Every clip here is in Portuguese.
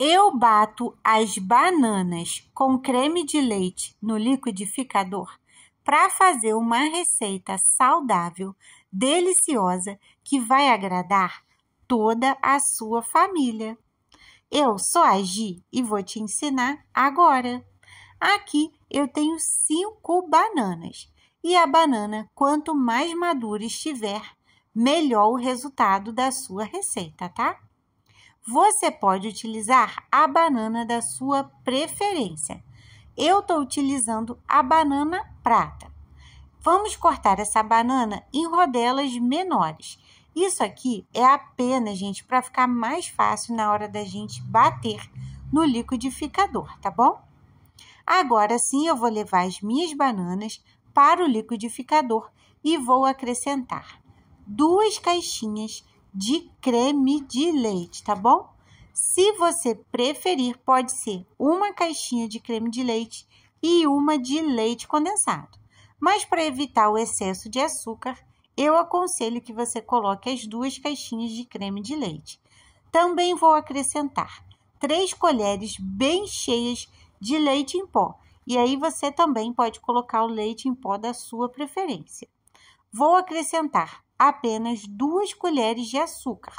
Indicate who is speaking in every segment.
Speaker 1: Eu bato as bananas com creme de leite no liquidificador para fazer uma receita saudável, deliciosa, que vai agradar toda a sua família. Eu sou a Gi e vou te ensinar agora. Aqui eu tenho cinco bananas e a banana, quanto mais madura estiver, melhor o resultado da sua receita, tá? você pode utilizar a banana da sua preferência. Eu estou utilizando a banana prata. Vamos cortar essa banana em rodelas menores. Isso aqui é apenas, gente, para ficar mais fácil na hora da gente bater no liquidificador, tá bom? Agora sim, eu vou levar as minhas bananas para o liquidificador e vou acrescentar duas caixinhas de creme de leite, tá bom? Se você preferir, pode ser uma caixinha de creme de leite e uma de leite condensado. Mas para evitar o excesso de açúcar, eu aconselho que você coloque as duas caixinhas de creme de leite. Também vou acrescentar três colheres bem cheias de leite em pó. E aí você também pode colocar o leite em pó da sua preferência. Vou acrescentar apenas duas colheres de açúcar,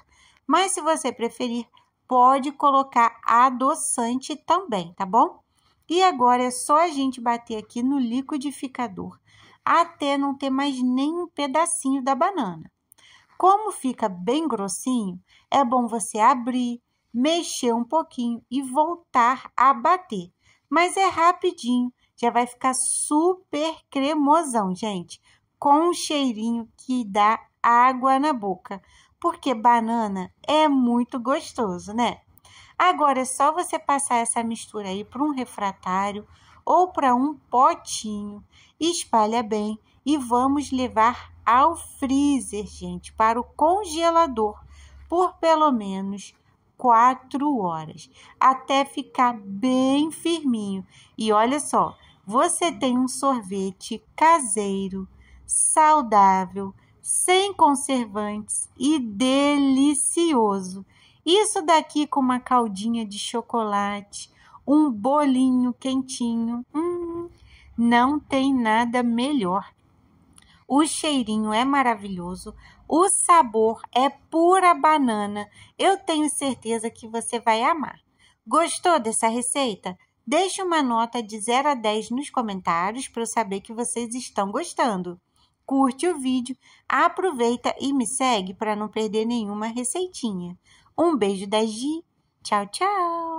Speaker 1: mas se você preferir, pode colocar adoçante também, tá bom? E agora é só a gente bater aqui no liquidificador até não ter mais nenhum pedacinho da banana. Como fica bem grossinho, é bom você abrir, mexer um pouquinho e voltar a bater. Mas é rapidinho, já vai ficar super cremosão, gente com um cheirinho que dá água na boca, porque banana é muito gostoso, né? Agora é só você passar essa mistura aí para um refratário ou para um potinho, espalha bem e vamos levar ao freezer, gente, para o congelador por pelo menos quatro horas, até ficar bem firminho. E olha só, você tem um sorvete caseiro saudável, sem conservantes e delicioso. Isso daqui com uma caldinha de chocolate, um bolinho quentinho, hum, não tem nada melhor. O cheirinho é maravilhoso, o sabor é pura banana. Eu tenho certeza que você vai amar. Gostou dessa receita? Deixe uma nota de 0 a 10 nos comentários para eu saber que vocês estão gostando curte o vídeo, aproveita e me segue para não perder nenhuma receitinha. Um beijo da Gi, tchau, tchau!